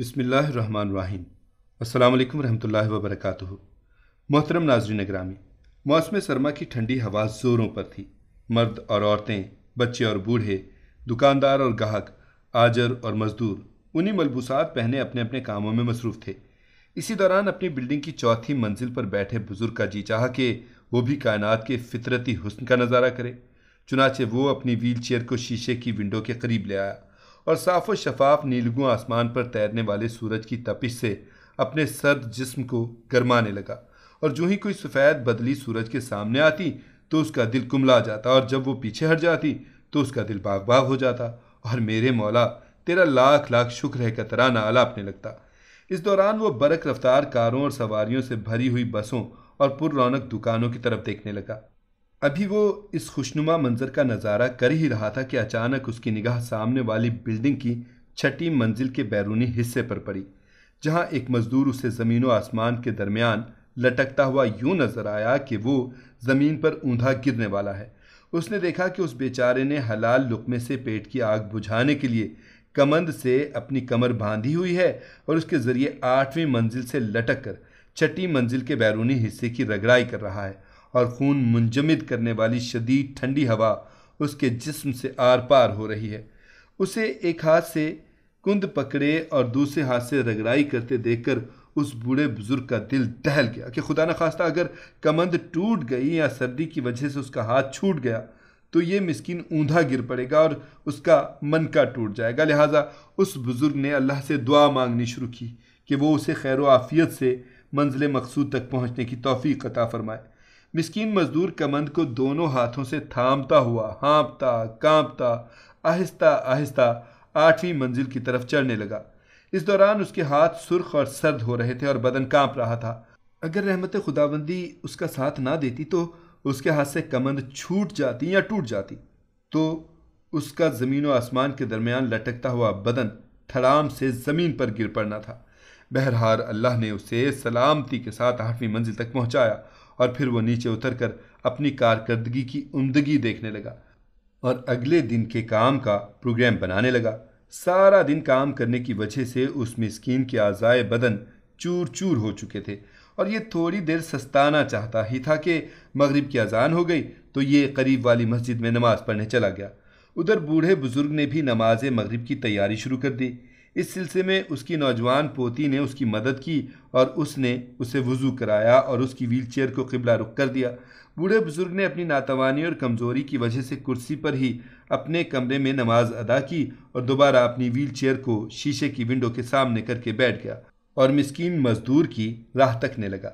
बिसमीम् अल्लाम वरहमल वबरक मोहतरम नाजरीन ग्रामी मौसम सरमा की ठंडी हवा ज़ोरों पर थी मर्द और औरतें बच्चे और बूढ़े दुकानदार और गाहक आजर और मज़दूर उन्हीं मलबूसात पहने अपने अपने कामों में मसरूफ़ थे इसी दौरान अपनी बिल्डिंग की चौथी मंजिल पर बैठे बुज़ुर्ग का जी चाह के वो भी कायनात के फितरती हुस्न का नज़ारा करे चुनाचे वो अपनी व्हील चेयर को शीशे की विंडो के करीब ले आया और साफ व शफाफ नीलगु आसमान पर तैरने वाले सूरज की तपिश से अपने सर्द जिस्म को गर्माने लगा और जो ही कोई सफ़ेद बदली सूरज के सामने आती तो उसका दिल कुमला जाता और जब वो पीछे हट जाती तो उसका दिल बाग बाग हो जाता और मेरे मौला तेरा लाख लाख शुक्र है कतरा आला अपने लगता इस दौरान वो बरक रफ्तार कारों और सवारियों से भरी हुई बसों और पुर रौनक दुकानों की तरफ देखने लगा अभी वो इस खुशनुमा मंजर का नज़ारा कर ही रहा था कि अचानक उसकी निगाह सामने वाली बिल्डिंग की छठी मंजिल के बैरूनी हिस्से पर पड़ी जहाँ एक मज़दूर उसे ज़मीन व आसमान के दरमियान लटकता हुआ यूँ नज़र आया कि वो ज़मीन पर ऊंधा गिरने वाला है उसने देखा कि उस बेचारे ने हलाल लुकमे से पेट की आग बुझाने के लिए कमंद से अपनी कमर बांधी हुई है और उसके ज़रिए आठवीं मंजिल से लटक कर छठी मंजिल के बैरूनी हिस्से की रगड़ाई कर रहा है और खून मुंजमद करने वाली शदीद ठंडी हवा उसके जिस्म से आर पार हो रही है उसे एक हाथ से कुंद पकड़े और दूसरे हाथ से रगड़ाई करते देखकर उस बूढ़े बुजुर्ग का दिल दहल गया कि खुदा न खास्ता अगर कमंद टूट गई या सर्दी की वजह से उसका हाथ छूट गया तो ये मिस्किन ऊंधा गिर पड़ेगा और उसका मन का टूट जाएगा लिहाजा उस बुज़ुर्ग ने अल्लाह से दुआ मांगनी शुरू की कि वो उसे खैर आफियत से मंजिल मकसूद तक पहुँचने की तोफ़ी कता फ़रमाए मिसकीन मजदूर कमंद को दोनों हाथों से थामता हुआ हाँपता कांपता आहिस्ता आहिस्ता आठवीं मंजिल की तरफ चढ़ने लगा इस दौरान उसके हाथ सुर्ख और सर्द हो रहे थे और बदन कांप रहा था अगर रहमत खुदाबंदी उसका साथ ना देती तो उसके हाथ से कमंद छूट जाती या टूट जाती तो उसका ज़मीन और आसमान के दरमियान लटकता हुआ बदन थड़ाम से ज़मीन पर गिर पड़ना था बहरहार अल्लाह ने उसे सलामती के साथ आठवीं मंजिल तक पहुंचाया और फिर वो नीचे उतरकर अपनी कारकर्दगी की उमदगी देखने लगा और अगले दिन के काम का प्रोग्राम बनाने लगा सारा दिन काम करने की वजह से उस मिसकीन के आज़ाए बदन चूर चूर हो चुके थे और ये थोड़ी देर सस्ताना चाहता ही था कि मगरिब की अजान हो गई तो ये करीब वाली मस्जिद में नमाज़ पढ़ने चला गया उधर बूढ़े बुज़ुर्ग ने भी नमाज मगरिब की तैयारी शुरू कर दी इस सिलसिले में उसकी नौजवान पोती ने उसकी मदद की और उसने उसे वज़ू कराया और उसकी व्हीलचेयर को किबला रुख कर दिया बूढ़े बुज़ुर्ग ने अपनी नातवानी और कमज़ोरी की वजह से कुर्सी पर ही अपने कमरे में नमाज अदा की और दोबारा अपनी व्हील चेयर को शीशे की विंडो के सामने करके बैठ गया और मस्किन मज़दूर की राह तकने लगा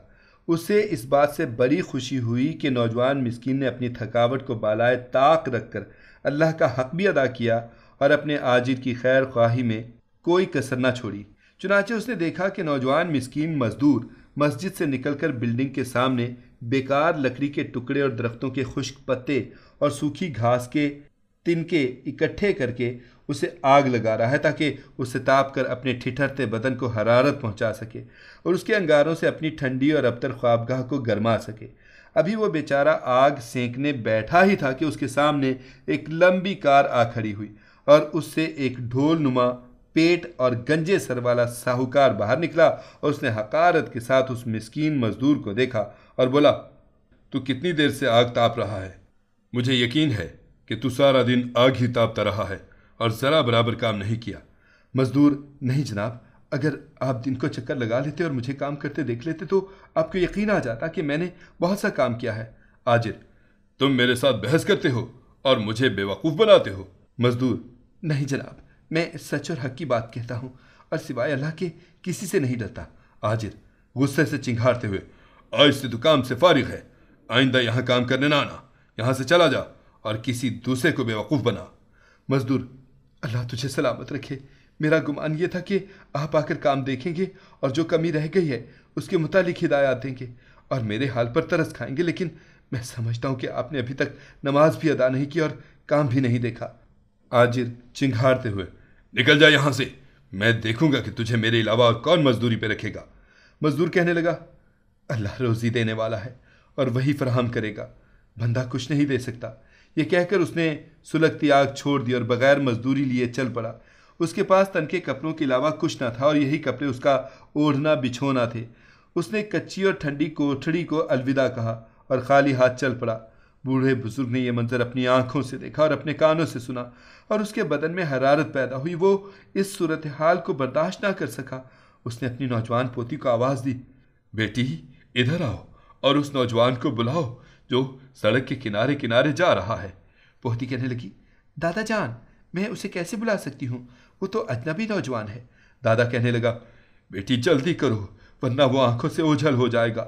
उसे इस बात से बड़ी खुशी हुई कि नौजवान मस्किन ने अपनी थकावट को बालाए ताक रख कर अल्लाह का हक भी अदा किया और अपने आजिद की खैर ख्वाही में कोई कसर ना छोड़ी चुनाचे उसने देखा कि नौजवान मिस्कीन मजदूर मस्जिद से निकलकर बिल्डिंग के सामने बेकार लकड़ी के टुकड़े और दरख्तों के खुश्क पत्ते और सूखी घास के तिनके इकट्ठे करके उसे आग लगा रहा है ताकि उसे ताप कर अपने ठिठरते बदन को हरारत पहुंचा सके और उसके अंगारों से अपनी ठंडी और अबतर ख्वाबगाह को गरमा सके अभी वो बेचारा आग सेंकने बैठा ही था कि उसके सामने एक लंबी कार आ खड़ी हुई और उससे एक ढोल नुमा पेट और गंजे सर वाला साहूकार बाहर निकला और उसने हकारत के साथ उस मिस्कीन मजदूर को देखा और बोला तू कितनी देर से आग ताप रहा है मुझे यकीन है कि तू सारा दिन आग ही तापता रहा है और ज़रा बराबर काम नहीं किया मजदूर नहीं जनाब अगर आप दिन को चक्कर लगा लेते और मुझे काम करते देख लेते तो आपको यकीन आ जाता कि मैंने बहुत सा काम किया है आजिर तुम मेरे साथ बहस करते हो और मुझे बेवकूफ़ बनाते हो मजदूर नहीं जनाब मैं सच और हक की बात कहता हूँ और सिवाय अल्लाह के किसी से नहीं डरता आजिर गुस्से से चिंगारते हुए आज से तो काम से फारिग है आइंदा यहाँ काम करने ना आना यहाँ से चला जा और किसी दूसरे को बेवकूफ़ बना मजदूर अल्लाह तुझे सलामत रखे मेरा गुमान ये था कि आप आकर काम देखेंगे और जो कमी रह गई है उसके मुतालिक हिदायत देंगे और मेरे हाल पर तरस खाएंगे लेकिन मैं समझता हूँ कि आपने अभी तक नमाज भी अदा नहीं की और काम भी नहीं देखा आजिर चिंगारते हुए निकल जा यहां से मैं देखूंगा कि तुझे मेरे अलावा और कौन मजदूरी पे रखेगा मजदूर कहने लगा अल्लाह रोजी देने वाला है और वही फराहम करेगा बंदा कुछ नहीं दे सकता ये कहकर उसने सुलगती आग छोड़ दी और बगैर मजदूरी लिए चल पड़ा उसके पास तनके कपड़ों के अलावा कुछ ना था और यही कपड़े उसका ओढ़ना बिछोना थे उसने कच्ची और ठंडी कोठड़ी को अलविदा कहा और खाली हाथ चल पड़ा बूढ़े बुजुर्ग ने यह मंजर अपनी आंखों से देखा और अपने कानों से सुना और उसके बदन में हरारत पैदा हुई वो इस सूरत हाल को बर्दाश्त ना कर सका उसने अपनी नौजवान पोती को आवाज़ दी बेटी इधर आओ और उस नौजवान को बुलाओ जो सड़क के किनारे किनारे जा रहा है पोती कहने लगी दादा जान मैं उसे कैसे बुला सकती हूँ वो तो अजनबी नौजवान है दादा कहने लगा बेटी जल्दी करो वरना वो आंखों से ओझल हो जाएगा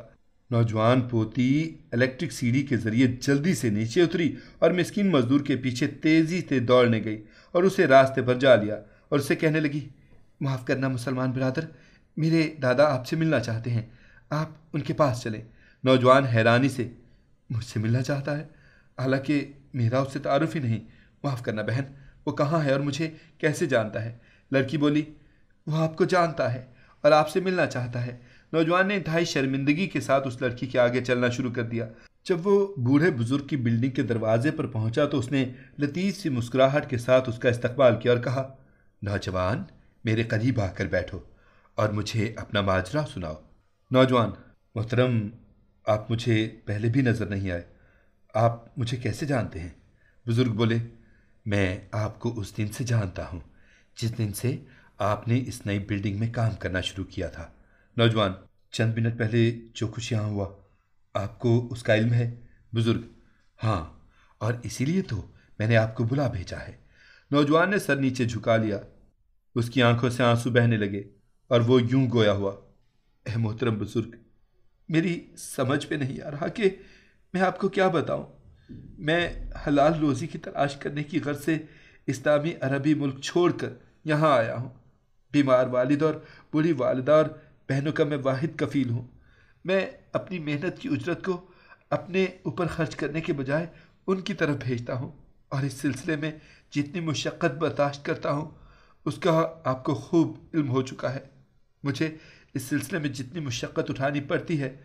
नौजवान पोती इलेक्ट्रिक सीढ़ी के ज़रिए जल्दी से नीचे उतरी और मिस्किन मज़दूर के पीछे तेज़ी से दौड़ने गई और उसे रास्ते पर जा लिया और उसे कहने लगी माफ़ करना मुसलमान बिरादर मेरे दादा आपसे मिलना चाहते हैं आप उनके पास चलें नौजवान हैरानी से मुझसे मिलना चाहता है हालांकि मेरा उससे तारुफ ही नहीं माफ़ करना बहन वो कहाँ है और मुझे कैसे जानता है लड़की बोली वह आपको जानता है और आपसे मिलना चाहता है नौजवान ने इंतहाई शर्मिंदगी के साथ उस लड़की के आगे चलना शुरू कर दिया जब वो बूढ़े बुजुर्ग की बिल्डिंग के दरवाजे पर पहुंचा तो उसने लतीज़ सी मुस्कुराहट के साथ उसका इस्तकबाल किया और कहा नौजवान मेरे करीब आकर बैठो और मुझे अपना माजरा सुनाओ नौजवान मोहतरम आप मुझे पहले भी नज़र नहीं आए आप मुझे कैसे जानते हैं बुज़ुर्ग बोले मैं आपको उस दिन से जानता हूँ जिस दिन से आपने इस नई बिल्डिंग में काम करना शुरू किया था नौजवान चंद मिनट पहले जो कुछ यहाँ हुआ आपको उसका इल्म है बुजुर्ग हाँ और इसीलिए तो मैंने आपको बुला भेजा है नौजवान ने सर नीचे झुका लिया उसकी आंखों से आंसू बहने लगे और वो यूं गोया हुआ अह मोहतरम बुजुर्ग मेरी समझ में नहीं आ रहा कि मैं आपको क्या बताऊं मैं हलाल रोज़ी की तलाश करने की गर्ज से इस्लामी अरबी मुल्क छोड़कर यहाँ आया हूँ बीमार वालिद और बुरी वालदा और बहनों का मैं वाहिद कफ़ील हूँ मैं अपनी मेहनत की उजरत को अपने ऊपर खर्च करने के बजाय उनकी तरफ भेजता हूँ और इस सिलसिले में जितनी मुशक्क़त बर्दाश्त करता हूँ उसका आपको खूब इल्म हो चुका है मुझे इस सिलसिले में जितनी मुशक्क़त उठानी पड़ती है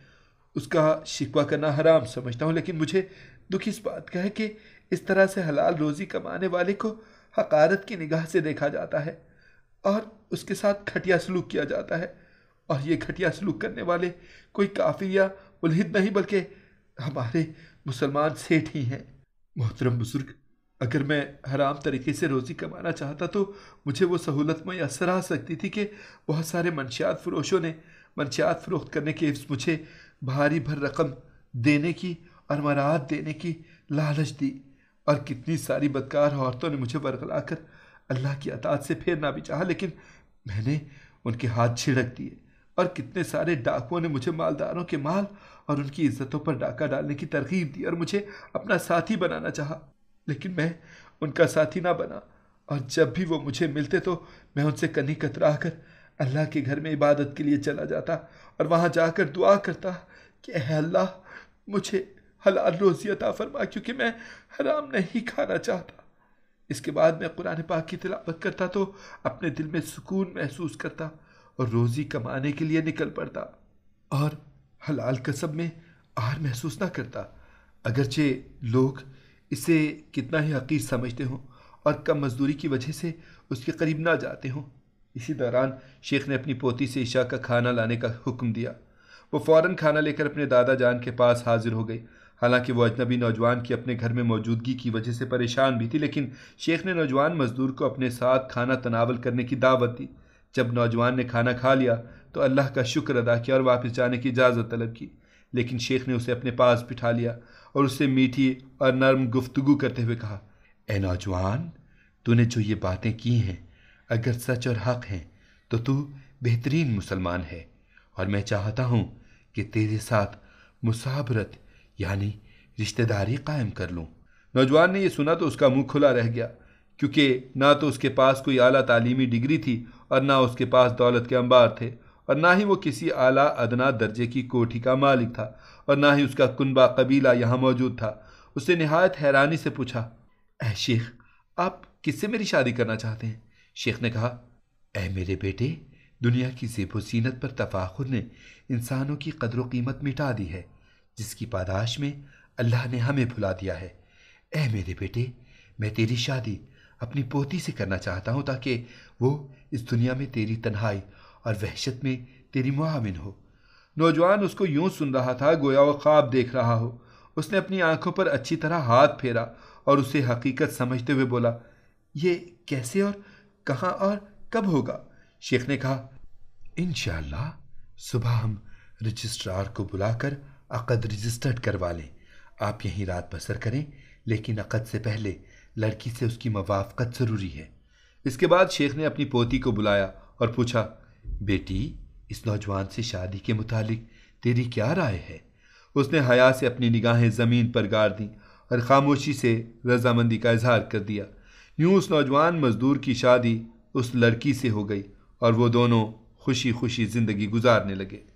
उसका शिकवा करना हराम समझता हूँ लेकिन मुझे दुख इस बात का है कि इस तरह से हलाल रोज़ी कमाने वाले को हकारत की निगाह से देखा जाता है और उसके साथ खटिया सलूक किया जाता है और ये घटिया सलूक करने वाले कोई काफिर या मुलहिद नहीं बल्कि हमारे मुसलमान सेठ ही हैं मोहतरम बुजुर्ग अगर मैं हराम तरीके से रोज़ी कमाना चाहता तो मुझे वो सहूलत मैसर आ सकती थी कि बहुत सारे मनशियात फरोशों ने मनशियात फ़रोख्त करने के मुझे भारी भर रकम देने की और मराहत देने की लालच दी और कितनी सारी बदकार औरतों ने मुझे बरगला कर अल्लाह की अतात से फेरना भी चाहा लेकिन मैंने उनके हाथ छिड़क दिए और कितने सारे डाकुओं ने मुझे मालदारों के माल और उनकी इज्जतों पर डाका डालने की तरकीब दी और मुझे अपना साथी बनाना चाहा लेकिन मैं उनका साथी ना बना और जब भी वो मुझे मिलते तो मैं उनसे कनी कतरा कर अल्लाह के घर में इबादत के लिए चला जाता और वहाँ जाकर दुआ करता कि अल्लाह मुझे हलाल रोज़ी अता फरमा क्योंकि मैं हराम नहीं खाना चाहता इसके बाद मैं कुरान पाक की तिलावत करता तो अपने दिल में सुकून महसूस करता और रोज़ी कमाने के लिए निकल पड़ता और हलाल कसब में आर महसूस ना करता अगरचे लोग इसे कितना ही हकीर समझते हों और कम मजदूरी की वजह से उसके करीब ना जाते हों इसी दौरान शेख ने अपनी पोती से ईशा का खाना लाने का हुक्म दिया वो फ़ौर खाना लेकर अपने दादा जान के पास हाजिर हो गई हालांकि वो अजनबी नौजवान की अपने घर में मौजूदगी की वजह से परेशान भी थी लेकिन शेख ने नौजवान मज़दूर को अपने साथ खाना तनावल करने की दावत दी जब नौजवान ने खाना खा लिया तो अल्लाह का शुक्र अदा किया और वापस जाने की इजाज़त तलब की लेकिन शेख ने उसे अपने पास बिठा लिया और उससे मीठी और नरम गुफ्तगु करते हुए कहा ए नौजवान तूने जो ये बातें की हैं अगर सच और हक हैं तो तू बेहतरीन मुसलमान है और मैं चाहता हूँ कि तेरे साथ मुसाबरत यानी रिश्तेदारी कायम कर लूँ नौजवान ने यह सुना तो उसका मुंह खुला रह गया क्योंकि ना तो उसके पास कोई आला तालीमी डिग्री थी और ना उसके पास दौलत के अंबार थे और ना ही वो किसी आला अदना दर्जे की कोठी का मालिक था और ना ही उसका कुनबा कबीला यहाँ मौजूद था उसने नहायत हैरानी से पूछा अह शेख आप किससे मेरी शादी करना चाहते हैं शेख ने कहा अह मेरे बेटे दुनिया की जेब पर तफाखुर ने इंसानों की कदर कीमत मिटा दी है जिसकी पादाश में अल्लाह ने हमें भुला दिया है अह मेरे बेटे मैं तेरी शादी अपनी पोती से करना चाहता हूँ ताकि वो इस दुनिया में तेरी तन्हाई और वहशत में तेरी मुआमिन हो नौजवान उसको यूं सुन रहा था गोया व ख्वाब देख रहा हो उसने अपनी आंखों पर अच्छी तरह हाथ फेरा और उसे हकीकत समझते हुए बोला ये कैसे और कहाँ और कब होगा शेख ने कहा इन सुबह हम रजिस्ट्रार को बुलाकर अकद रजिस्टर्ड करवा लें आप यहीं रात बसर करें लेकिन अकद से पहले लड़की से उसकी मवाफ़त ज़रूरी है इसके बाद शेख ने अपनी पोती को बुलाया और पूछा बेटी इस नौजवान से शादी के मुतालिक तेरी क्या राय है उसने हया से अपनी निगाहें ज़मीन पर गाड़ दी और ख़ामोशी से रजामंदी का इजहार कर दिया यूँ उस नौजवान मज़दूर की शादी उस लड़की से हो गई और वो दोनों खुशी खुशी ज़िंदगी गुजारने लगे